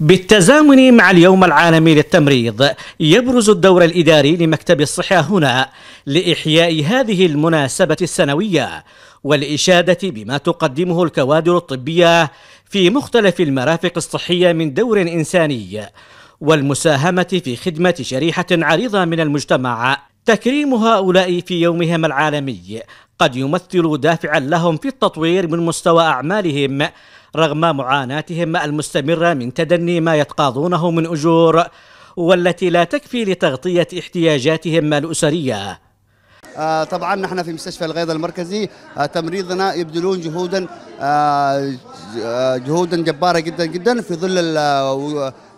بالتزامن مع اليوم العالمي للتمريض يبرز الدور الإداري لمكتب الصحة هنا لإحياء هذه المناسبة السنوية والإشادة بما تقدمه الكوادر الطبية في مختلف المرافق الصحية من دور إنساني والمساهمة في خدمة شريحة عريضة من المجتمع تكريم هؤلاء في يومهم العالمي قد يمثل دافعا لهم في التطوير من مستوى اعمالهم رغم معاناتهم المستمره من تدني ما يتقاضونه من اجور والتي لا تكفي لتغطيه احتياجاتهم الاسريه آه طبعا نحن في مستشفى الغيض المركزي آه تمريضنا يبذلون جهودا آه, آه، جهودا جباره جدا جدا في ظل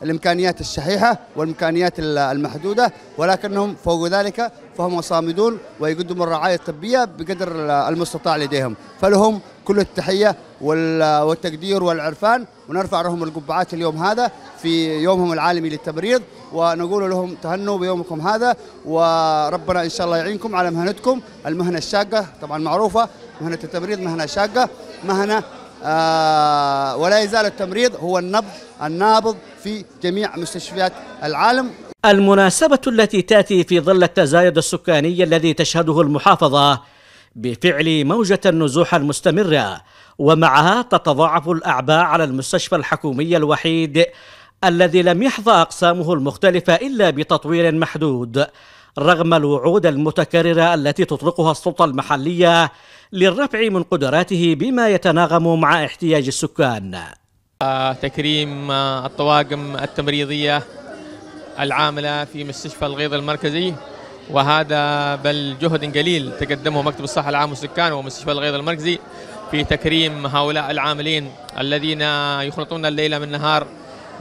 الإمكانيات الشحيحة والإمكانيات المحدودة ولكنهم فوق ذلك فهم صامدون ويقدموا الرعاية الطبية بقدر المستطاع لديهم فلهم كل التحية والتقدير والعرفان ونرفع لهم القبعات اليوم هذا في يومهم العالمي للتبريض ونقول لهم تهنوا بيومكم هذا وربنا إن شاء الله يعينكم على مهنتكم المهنة الشاقة طبعا معروفة مهنة التبريض مهنة شاقة مهنة آه ولا يزال التمريض هو النبض النابض في جميع مستشفيات العالم المناسبة التي تأتي في ظل التزايد السكاني الذي تشهده المحافظة بفعل موجة النزوح المستمرة ومعها تتضاعف الأعباء على المستشفى الحكومي الوحيد الذي لم يحظى أقسامه المختلفة إلا بتطوير محدود رغم الوعود المتكررة التي تطلقها السلطة المحلية للرفع من قدراته بما يتناغم مع احتياج السكان تكريم الطواقم التمريضية العاملة في مستشفى الغيض المركزي وهذا بل جهد قليل تقدمه مكتب الصحة العام والسكان ومستشفى الغيض المركزي في تكريم هؤلاء العاملين الذين يخلطون الليل من النهار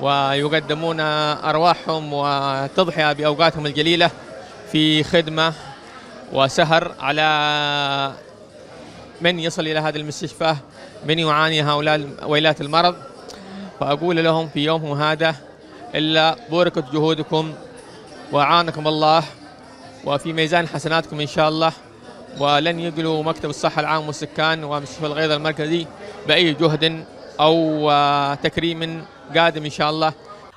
ويقدمون أرواحهم وتضحية بأوقاتهم القليلة في خدمة وسهر على من يصل إلى هذا المستشفى من يعاني هؤلاء ويلات المرض فأقول لهم في يومهم هذا إلا بركة جهودكم وعانكم الله وفي ميزان حسناتكم إن شاء الله ولن يقلوا مكتب الصحة العام والسكان ومستشفى الغيظ المركزي بأي جهد أو آه، تكريم قادم إن شاء الله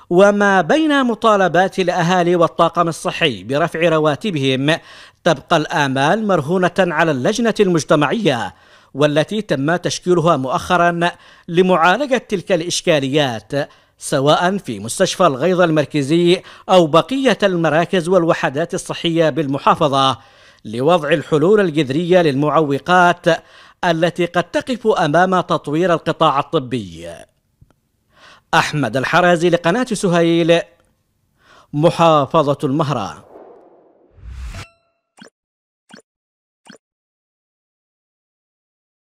وما بين مطالبات الأهالي والطاقم الصحي برفع رواتبهم تبقى الآمال مرهونة على اللجنة المجتمعية والتي تم تشكيلها مؤخرا لمعالجة تلك الإشكاليات سواء في مستشفى الغيظ المركزي أو بقية المراكز والوحدات الصحية بالمحافظة لوضع الحلول الجذرية للمعوقات التي قد تقف أمام تطوير القطاع الطبي أحمد الحرازي لقناة سهيل محافظة المهرة